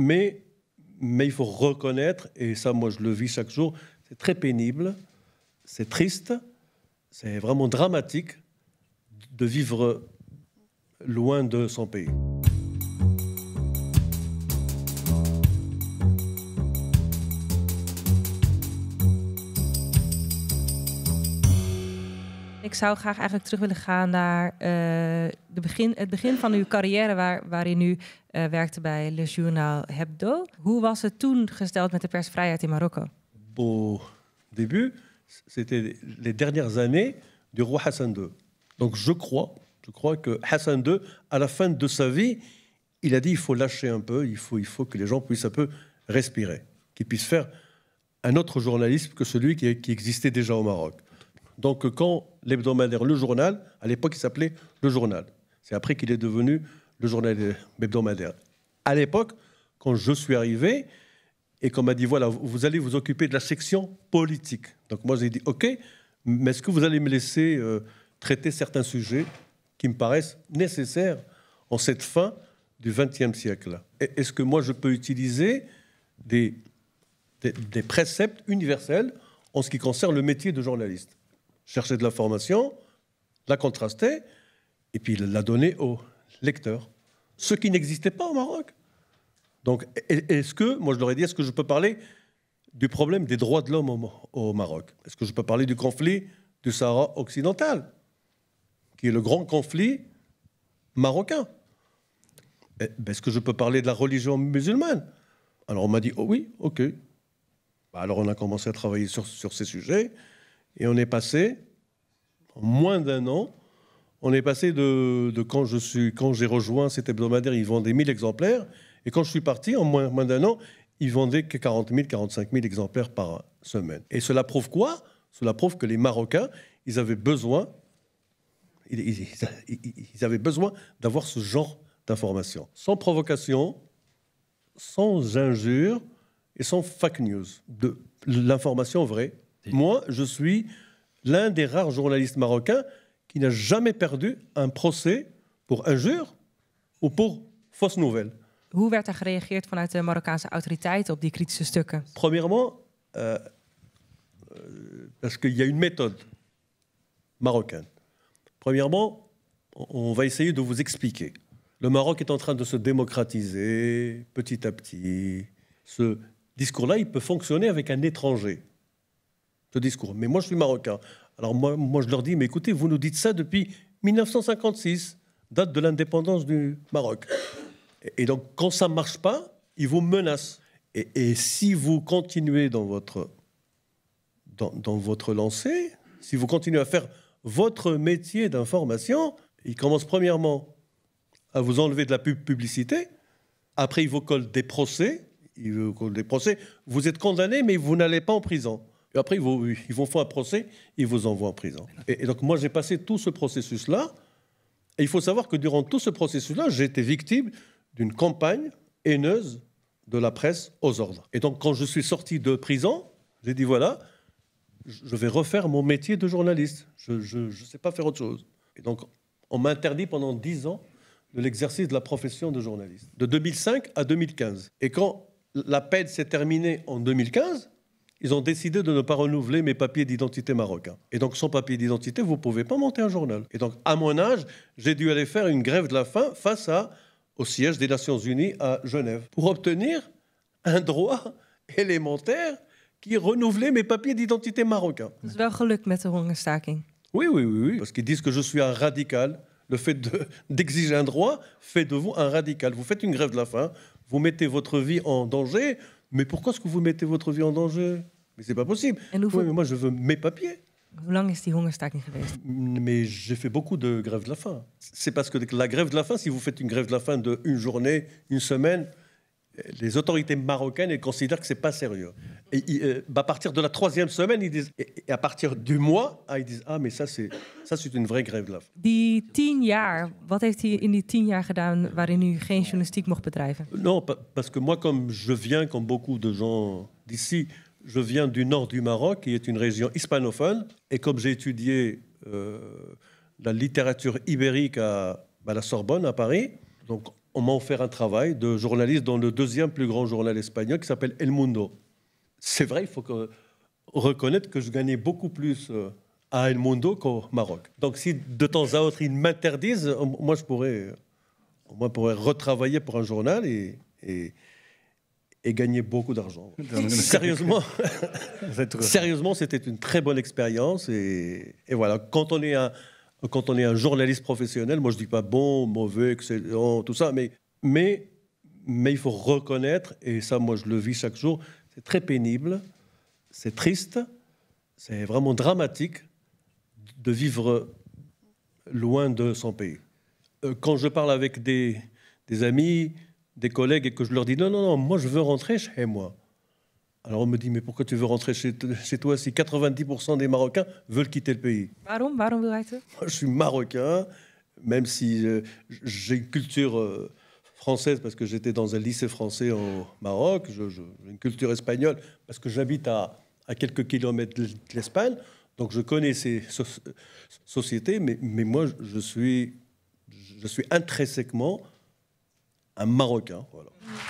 mais, il faut reconnaître, et ça moi je le vis chaque jour, c'est très pénible, c'est triste, c'est vraiment dramatique de vivre loin de son pays. Je voudrais graag eigenlijk terug willen gaan naar eh, de begin, het begin van uw carrière, waar, vous u eh, werkte bij Le Journal Hebdo. Hoe was het toen gesteld met de presse au Maroc Au début, c'était les dernières années du roi Hassan II. Donc je crois, je crois que Hassan II, à la fin de sa vie, il a dit il faut lâcher un peu, il faut, il faut que les gens puissent un peu respirer, qu'ils puissent faire un autre journalisme que celui qui, qui existait déjà au Maroc. Donc quand l'hebdomadaire Le Journal, à l'époque il s'appelait Le Journal, c'est après qu'il est devenu le journal hebdomadaire. À l'époque, quand je suis arrivé, et qu'on m'a dit, voilà, vous allez vous occuper de la section politique. Donc moi j'ai dit, ok, mais est-ce que vous allez me laisser euh, traiter certains sujets qui me paraissent nécessaires en cette fin du XXe siècle Est-ce que moi je peux utiliser des, des préceptes universels en ce qui concerne le métier de journaliste chercher de l'information, la contraster, et puis la donner au lecteur. Ce qui n'existait pas au Maroc. Donc, est-ce que, moi je leur ai dit, est-ce que je peux parler du problème des droits de l'homme au, Maroc Est-ce que je peux parler du conflit du Sahara occidental, qui est le grand conflit marocain eh, ben, Est-ce que je peux parler de la religion musulmane Alors on m'a dit, oh oui, ok. Bah, alors on a commencé à travailler sur, sur ces sujets. Et on est passé, en moins d'un an, on est passé de, quand je suis, quand j'ai rejoint cet hebdomadaire, ils vendaient 1000 exemplaires, et quand je suis parti, en moins, d'un an, ils vendaient que 40 000, 45 000 exemplaires par semaine. Et cela prouve quoi Cela prouve que les Marocains, ils avaient besoin, ils, ils avaient besoin d'avoir ce genre d'information, sans provocation, sans injure et sans fake news, de l'information vraie moi, je suis l'un des rares journalistes marocains qui n'a jamais perdu un procès pour injure ou pour fausse nouvelle. Hoe werd er gereageerd vanuit de Marokkaanse autoriteiten Premièrement, euh, euh, parce qu'il y a une méthode marocaine. Premièrement, on va essayer de vous expliquer. Le Maroc est en train de se démocratiser petit à petit. Ce discours-là, il peut fonctionner avec un étranger. Ce discours. Mais moi, je suis marocain. Alors moi, je leur dis, mais écoutez, vous nous dites ça depuis 1956, date de l'indépendance du Maroc. Et, donc, quand ça ne marche pas, ils vous menacent. Et, si vous continuez dans votre, dans, votre lancée, si vous continuez à faire votre métier d'information, ils commencent premièrement à vous enlever de la publicité, après ils vous collent des procès, ils vous collent des procès, vous êtes condamné, mais vous n'allez pas en prison. Et après, ils vont ils font un procès, ils vous envoient en prison. Et, donc, moi, j'ai passé tout ce processus-là. Et il faut savoir que durant tout ce processus-là, j'ai été victime d'une campagne haineuse de la presse aux ordres. Et donc, quand je suis sorti de prison, j'ai dit voilà, je vais refaire mon métier de journaliste. Je ne sais pas faire autre chose. Et donc, on m'interdit pendant dix ans de l'exercice de la profession de journaliste, de 2005 à 2015. Et quand la paix s'est terminée en 2015, ils ont décidé de ne pas renouveler mes papiers d'identité marocains. Et donc, sans papier d'identité, vous ne pouvez pas monter un journal. Et donc, à mon âge, j'ai dû aller faire une grève de la faim face au siège des Nations Unies à Genève pour obtenir un droit élémentaire qui renouvelait mes papiers d'identité marocains. C'est un gelukt met de hongerstaking. Oui, oui, oui, oui. Parce qu'ils disent que je suis un radical. Le fait d'exiger un droit fait de vous un radical. Vous faites une grève de la faim, vous mettez votre vie en danger, mais pourquoi est-ce que vous mettez votre vie en danger Mais c'est pas possible. Oui, mais moi, je veux mes papiers. Mais j'ai fait beaucoup de grèves de la faim. C'est parce que la grève de la faim, si vous faites une grève de la faim de une journée, une semaine, les autorités marocaines elles considèrent que c'est pas sérieux. Et euh, bah, à partir de la troisième semaine, ils disent, et, à partir du mois, ah, ils disent ah mais ça c'est ça c'est une vraie grève là. Die tien jaar, wat heeft hij in die tien jaar gedaan waarin u geen journalistiek mocht bedrijven? Non, parce que moi comme je viens comme beaucoup de gens d'ici, je viens du nord du Maroc, qui est une région hispanophone, et comme j'ai étudié euh, la littérature ibérique à, bah, la Sorbonne à Paris, donc on m'a offert un travail de journaliste dans le deuxième plus grand journal espagnol qui s'appelle El Mundo. C'est vrai, il faut reconnaître que je gagnais beaucoup plus euh, à El Mundo qu'au Maroc. Donc si de temps à autre ils m'interdisent, euh, moi je pourrais, euh, moi je retravailler pour un journal et, gagner beaucoup d'argent. sérieusement, sérieusement, c'était une très bonne expérience et voilà. Quand on est un quand on est un journaliste professionnel, moi je ne dis pas bon, mauvais, excellent, tout ça, mais, mais, il faut reconnaître, et ça moi je le vis chaque jour, c'est très pénible, c'est triste, c'est vraiment dramatique de vivre loin de son pays. Euh, quand je parle avec des, des amis, des collègues, et que je leur dis non, non, non, moi je veux rentrer chez moi, alors on me dit, mais pourquoi tu veux rentrer chez, toi si 90% des Marocains veulent quitter le pays je suis marocain, même si euh, j'ai une culture euh, française parce que j'étais dans un lycée français au Maroc, j'ai une culture espagnole parce que j'habite à, quelques kilomètres de l'Espagne, donc je connais ces sociétés, mais, moi je suis, je suis intrinsèquement un Marocain. Voilà. Mm.